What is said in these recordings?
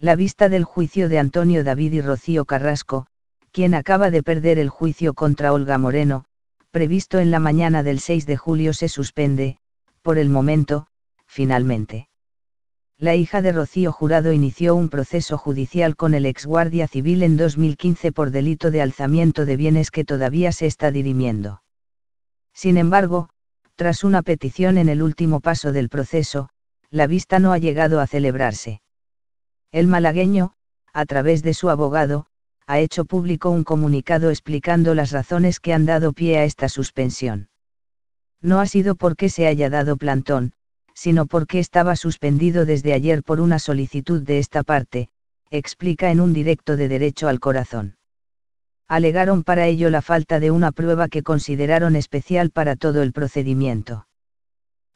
la vista del juicio de Antonio David y Rocío Carrasco, quien acaba de perder el juicio contra Olga Moreno, previsto en la mañana del 6 de julio se suspende, por el momento, finalmente. La hija de Rocío Jurado inició un proceso judicial con el exguardia civil en 2015 por delito de alzamiento de bienes que todavía se está dirimiendo. Sin embargo, tras una petición en el último paso del proceso, la vista no ha llegado a celebrarse. El malagueño, a través de su abogado, ha hecho público un comunicado explicando las razones que han dado pie a esta suspensión. No ha sido porque se haya dado plantón, sino porque estaba suspendido desde ayer por una solicitud de esta parte, explica en un directo de Derecho al Corazón. Alegaron para ello la falta de una prueba que consideraron especial para todo el procedimiento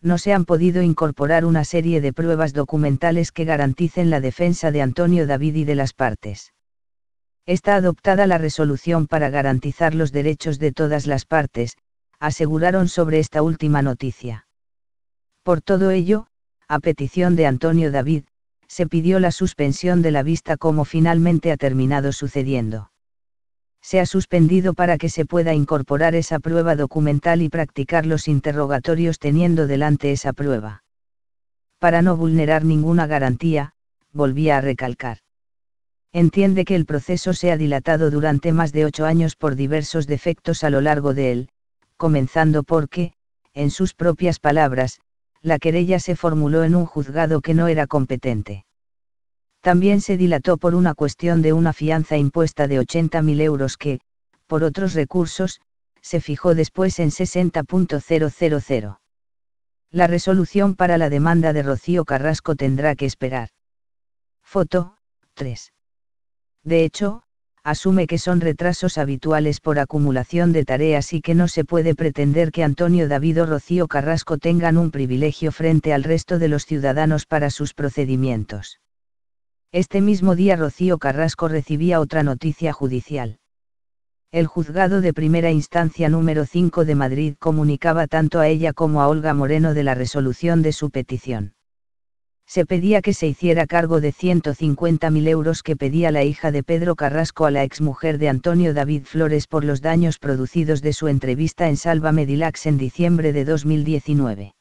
no se han podido incorporar una serie de pruebas documentales que garanticen la defensa de Antonio David y de las partes. Está adoptada la resolución para garantizar los derechos de todas las partes, aseguraron sobre esta última noticia. Por todo ello, a petición de Antonio David, se pidió la suspensión de la vista como finalmente ha terminado sucediendo se ha suspendido para que se pueda incorporar esa prueba documental y practicar los interrogatorios teniendo delante esa prueba. Para no vulnerar ninguna garantía, volvía a recalcar. Entiende que el proceso se ha dilatado durante más de ocho años por diversos defectos a lo largo de él, comenzando porque, en sus propias palabras, la querella se formuló en un juzgado que no era competente también se dilató por una cuestión de una fianza impuesta de 80.000 euros que, por otros recursos, se fijó después en 60.000. La resolución para la demanda de Rocío Carrasco tendrá que esperar. Foto 3. De hecho, asume que son retrasos habituales por acumulación de tareas y que no se puede pretender que Antonio David o Rocío Carrasco tengan un privilegio frente al resto de los ciudadanos para sus procedimientos. Este mismo día Rocío Carrasco recibía otra noticia judicial. El juzgado de primera instancia número 5 de Madrid comunicaba tanto a ella como a Olga Moreno de la resolución de su petición. Se pedía que se hiciera cargo de 150.000 euros que pedía la hija de Pedro Carrasco a la exmujer de Antonio David Flores por los daños producidos de su entrevista en Salva Medilax en diciembre de 2019.